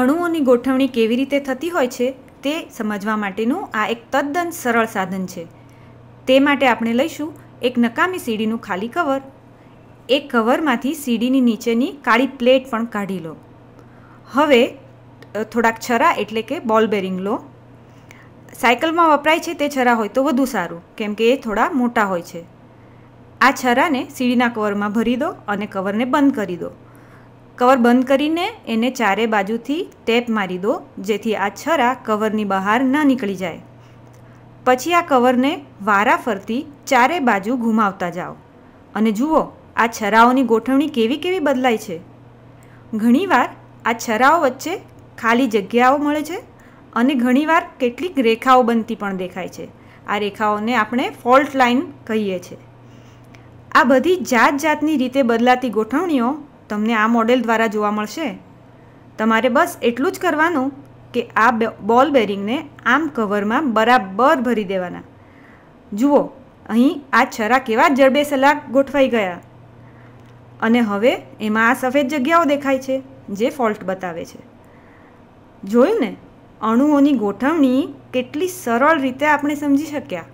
અણુઓની ગોઠવણી કેવી રીતે થતી હોય છે તે સમજવા માટેનું આ એક તદ્દન સરળ સાધન છે તે માટે આપણે લઈશું એક નકામી સીડીનું ખાલી કવર એ કવરમાંથી સીડીની નીચેની કાળી પ્લેટ પણ કાઢી લો હવે થોડાક છરા એટલે કે બોલ બેરિંગ લો સાયકલમાં વપરાય છે તે છરા હોય તો વધુ સારું કેમ કે એ થોડા મોટા હોય છે આ છરાને સીડીના કવરમાં ભરી દો અને કવરને બંધ કરી દો કવર બંધ કરીને એને ચારે બાજુથી ટેપ મારી દો જેથી આ છરા કવરની બહાર ના નીકળી જાય પછી આ કવરને વારા ફરતી ચારે બાજુ ઘુમાવતા જાઓ અને જુઓ આ છરાઓની ગોઠવણી કેવી કેવી બદલાય છે ઘણીવાર આ છરાઓ વચ્ચે ખાલી જગ્યાઓ મળે છે અને ઘણીવાર કેટલીક રેખાઓ બનતી પણ દેખાય છે આ રેખાઓને આપણે ફોલ્ટ લાઇન કહીએ છીએ આ બધી જાત જાતની રીતે બદલાતી ગોઠવણીઓ તમને આ મોડેલ દ્વારા જોવા મળશે તમારે બસ એટલું જ કરવાનું કે આ બોલ બેરિંગને આમ કવરમાં બરાબર ભરી દેવાના જુઓ અહીં આ છરા કેવા જડબે સલાક ગોઠવાઈ ગયા અને હવે એમાં આ સફેદ જગ્યાઓ દેખાય છે જે ફોલ્ટ બતાવે છે જોયું ને અણુઓની ગોઠવણી કેટલી સરળ રીતે આપણે સમજી શક્યા